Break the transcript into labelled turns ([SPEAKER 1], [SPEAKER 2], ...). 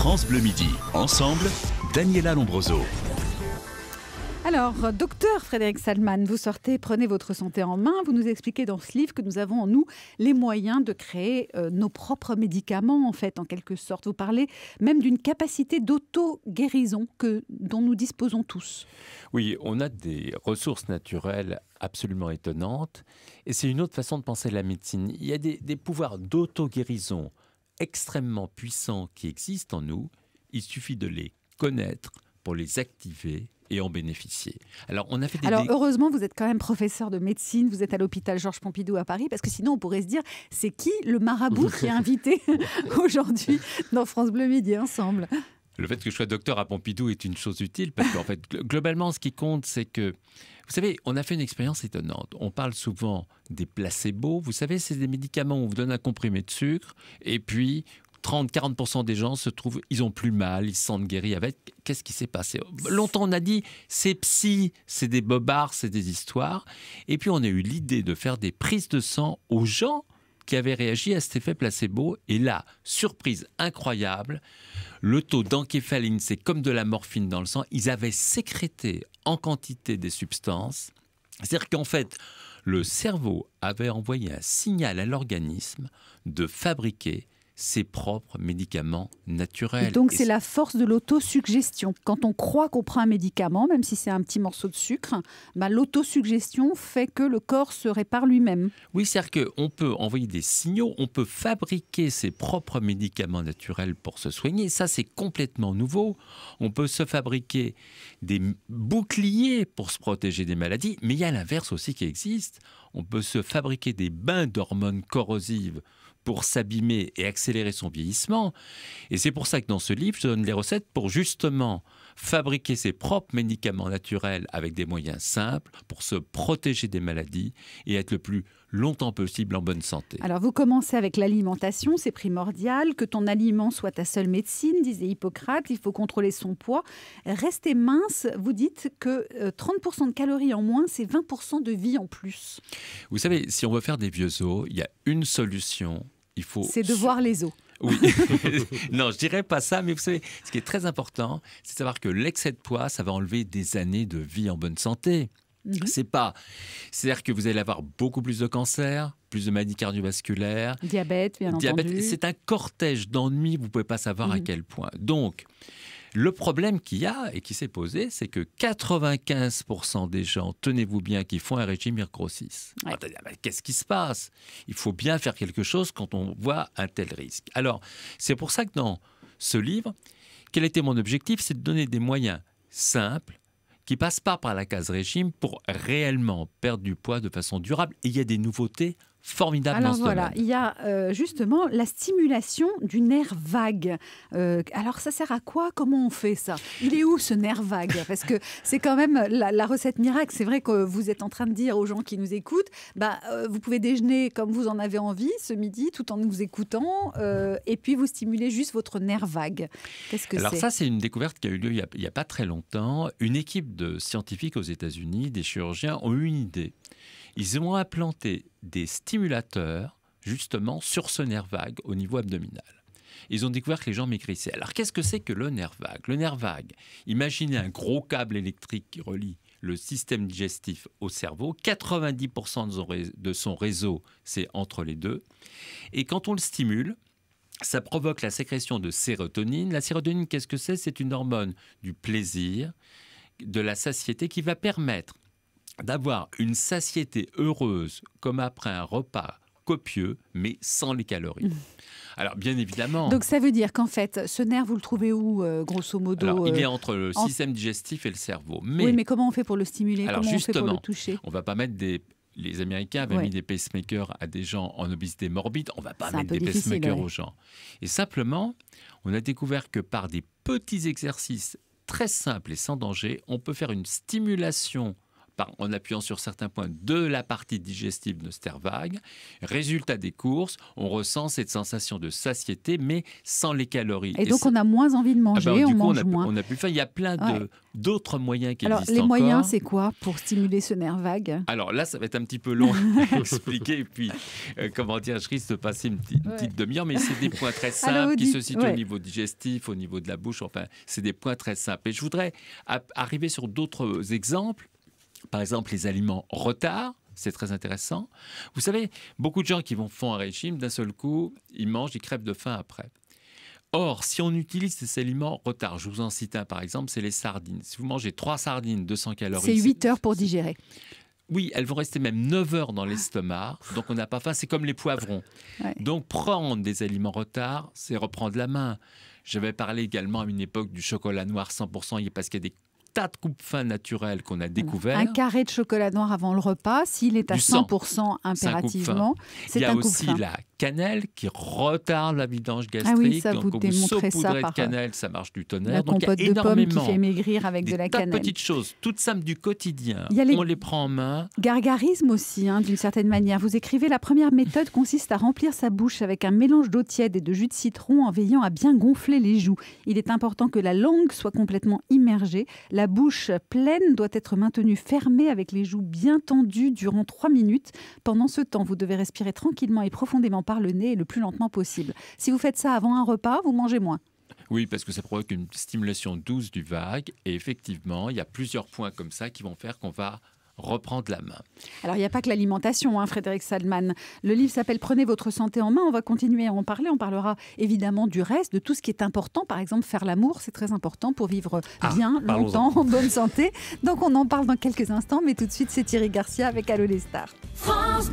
[SPEAKER 1] France Bleu Midi. Ensemble, Daniela Lombroso.
[SPEAKER 2] Alors, docteur Frédéric Salman, vous sortez, prenez votre santé en main. Vous nous expliquez dans ce livre que nous avons en nous les moyens de créer euh, nos propres médicaments, en fait, en quelque sorte. Vous parlez même d'une capacité d'auto-guérison que, dont nous disposons
[SPEAKER 1] tous. Oui, on a des ressources naturelles absolument étonnantes. Et c'est une autre façon de penser la médecine. Il y a des pouvoirs d'auto-guérison extrêmement puissants qui existent en nous. Il suffit de les connaître pour les activer et en bénéficier. Alors, on a fait des Alors heureusement,
[SPEAKER 2] vous êtes quand même professeur de médecine, vous êtes à l'hôpital Georges Pompidou à Paris, parce que sinon on pourrait se dire, c'est qui le marabout qui est invité aujourd'hui dans France Bleu Midi Ensemble
[SPEAKER 1] le fait que je sois docteur à Pompidou est une chose utile parce qu'en fait, globalement, ce qui compte, c'est que, vous savez, on a fait une expérience étonnante. On parle souvent des placebos. Vous savez, c'est des médicaments. où On vous donne un comprimé de sucre et puis 30-40% des gens se trouvent, ils ont plus mal, ils se sentent guéris avec. Qu'est-ce qui s'est passé Longtemps, on a dit, c'est psy, c'est des bobards, c'est des histoires. Et puis, on a eu l'idée de faire des prises de sang aux gens qui avaient réagi à cet effet placebo. Et là, surprise incroyable, le taux d'encéphaline, c'est comme de la morphine dans le sang, ils avaient sécrété en quantité des substances. C'est-à-dire qu'en fait, le cerveau avait envoyé un signal à l'organisme de fabriquer ses propres médicaments naturels. Et donc c'est
[SPEAKER 2] la force de l'autosuggestion. Quand on croit qu'on prend un médicament, même si c'est un petit morceau de sucre, ben, l'autosuggestion fait que le corps se répare lui-même.
[SPEAKER 1] Oui, c'est-à-dire qu'on peut envoyer des signaux, on peut fabriquer ses propres médicaments naturels pour se soigner. Ça, c'est complètement nouveau. On peut se fabriquer des boucliers pour se protéger des maladies, mais il y a l'inverse aussi qui existe. On peut se fabriquer des bains d'hormones corrosives pour s'abîmer et accélérer son vieillissement. Et c'est pour ça que dans ce livre, je donne les recettes pour justement fabriquer ses propres médicaments naturels avec des moyens simples pour se protéger des maladies et être le plus longtemps possible en bonne santé.
[SPEAKER 2] Alors vous commencez avec l'alimentation, c'est primordial. Que ton aliment soit ta seule médecine, disait Hippocrate, il faut contrôler son poids. Rester mince, vous dites que 30% euh, de calories en moins, c'est 20% de vie en plus.
[SPEAKER 1] Vous savez, si on veut faire des vieux os, il y a une solution c'est de voir
[SPEAKER 2] les eaux. Oui,
[SPEAKER 1] non, je dirais pas ça, mais vous savez, ce qui est très important, c'est de savoir que l'excès de poids, ça va enlever des années de vie en bonne santé. Mhm. C'est pas. C'est-à-dire que vous allez avoir beaucoup plus de cancers, plus de maladies cardiovasculaires.
[SPEAKER 2] Diabète, bien Diabète, entendu. C'est
[SPEAKER 1] un cortège d'ennuis, vous pouvez pas savoir à mhm. quel point. Donc, le problème qu'il y a et qui s'est posé, c'est que 95% des gens, tenez-vous bien, qui font un régime, ils grossissent. Ah, bah, qu'est-ce qui se passe Il faut bien faire quelque chose quand on voit un tel risque. Alors, c'est pour ça que dans ce livre, quel était mon objectif C'est de donner des moyens simples qui passent pas par la case régime pour réellement perdre du poids de façon durable. Et il y a des nouveautés formidable. Alors voilà, il
[SPEAKER 2] y a euh, justement la stimulation du nerf vague. Euh, alors ça sert à quoi Comment on fait ça Il est où ce nerf vague Parce que c'est quand même la, recette miracle. C'est vrai que vous êtes en train de dire aux gens qui nous écoutent, bah, euh, vous pouvez déjeuner comme vous en avez envie ce midi, tout en nous écoutant, et puis vous stimulez juste votre nerf vague. Qu'est-ce que Alors ça, c'est
[SPEAKER 1] une découverte qui a eu lieu il n'y a, a pas très longtemps. Une équipe de scientifiques aux États-Unis, des chirurgiens, ont eu une idée. Ils ont implanté des stimulateurs justement sur ce nerf vague au niveau abdominal. Ils ont découvert que les gens maigrissaient. Alors qu'est-ce que c'est que le nerf vague Le nerf vague, imaginez un gros câble électrique qui relie le système digestif au cerveau. 90% de son réseau, c'est entre les deux. Et quand on le stimule, ça provoque la sécrétion de sérotonine. La sérotonine, qu'est-ce que c'est C'est une hormone du plaisir, de la satiété qui va permettre d'avoir une satiété heureuse comme après un repas copieux, mais sans les calories. Mm. Alors, bien évidemment. Donc, ça
[SPEAKER 2] veut dire qu'en fait, ce nerf, vous le trouvez où, euh, grosso modo Il est euh, entre le système
[SPEAKER 1] digestif et le cerveau. Mais... Oui, mais
[SPEAKER 2] comment on fait pour le stimuler Alors, justement, on, fait toucher
[SPEAKER 1] on va pas mettre des. Les Américains avaient mis des pacemakers à des gens en obésité morbide. On va pas mettre des pacemakers aux gens. Et simplement, on a découvert que par des petits exercices très simples et sans danger, on peut faire une stimulation en appuyant sur certains points de la partie digestive de nerf vague. Résultat des courses, on ressent cette sensation de satiété, mais sans les calories. Et, donc, on
[SPEAKER 2] a moins envie de ah manger, bah, on, mange a, moins.
[SPEAKER 1] On a plus faim. Il y a plein d'autres moyens qui Alors, les moyens, c'est
[SPEAKER 2] quoi pour stimuler ce nerf vague
[SPEAKER 1] Alors là, ça va être un petit peu long à expliquer. Et puis, euh, comment dire, je risque de passer une petite, demi-heure, mais c'est des points très simples qui se situent au niveau digestif, au niveau de la bouche. Enfin, c'est des points très simples. Et je voudrais arriver sur d'autres exemples par exemple les aliments retard, c'est très intéressant. Vous savez, beaucoup de gens qui vont font un régime, d'un seul coup, ils mangent, ils crèvent de faim après. Or, si on utilise ces aliments retard, je vous en cite un par exemple, c'est les sardines. Si vous mangez trois sardines, 200 calories. C'est 8
[SPEAKER 2] heures pour digérer.
[SPEAKER 1] Oui, elles vont rester même 9 heures dans l'estomac, donc on n'a pas faim, c'est comme les poivrons. Donc prendre des aliments retard, c'est reprendre la main. J'avais parlé également à une époque du chocolat noir 100%, parce qu'il y a des tas de coupe fin naturelles qu'on a découvert. Un
[SPEAKER 2] carré de chocolat noir avant le repas, s'il est à 100%, impérativement, c'est un coup fin. Il
[SPEAKER 1] cannelle qui retarde la vidange ah gastrique. oui, ça, vous, quand vous saupoudrez de cannelle, ça marche du tonnerre. Donc, il y a de pommes qui fait
[SPEAKER 2] maigrir avec de la cannelle. petites
[SPEAKER 1] choses, toutes simples du quotidien. On les prend en main.
[SPEAKER 2] Gargarisme aussi, hein, d'une certaine manière. Vous écrivez la première méthode consiste à remplir sa bouche avec un mélange d'eau tiède et de jus de citron en veillant à bien gonfler les joues. Il est important que la langue soit complètement immergée. La bouche pleine doit être maintenue fermée avec les joues bien tendues durant 3 minutes. Pendant ce temps, vous devez respirer tranquillement et profondément par le nez le plus lentement possible. Si vous faites ça avant un repas, vous mangez moins.
[SPEAKER 1] Oui, parce que ça provoque une stimulation douce du vague. Et effectivement, il y a plusieurs points comme ça qui vont faire qu'on va reprendre la main.
[SPEAKER 2] Alors, il n'y a pas que l'alimentation, hein, Frédéric Salman. Le livre s'appelle Prenez votre santé en main. On va continuer à en parler. On parlera évidemment du reste, de tout ce qui est important. Par exemple, faire l'amour, c'est très important pour vivre ah, bien, longtemps, en bonne santé. Donc, on en parle dans quelques instants. Mais tout de suite, c'est Thierry Garcia avec Allo les stars.
[SPEAKER 1] France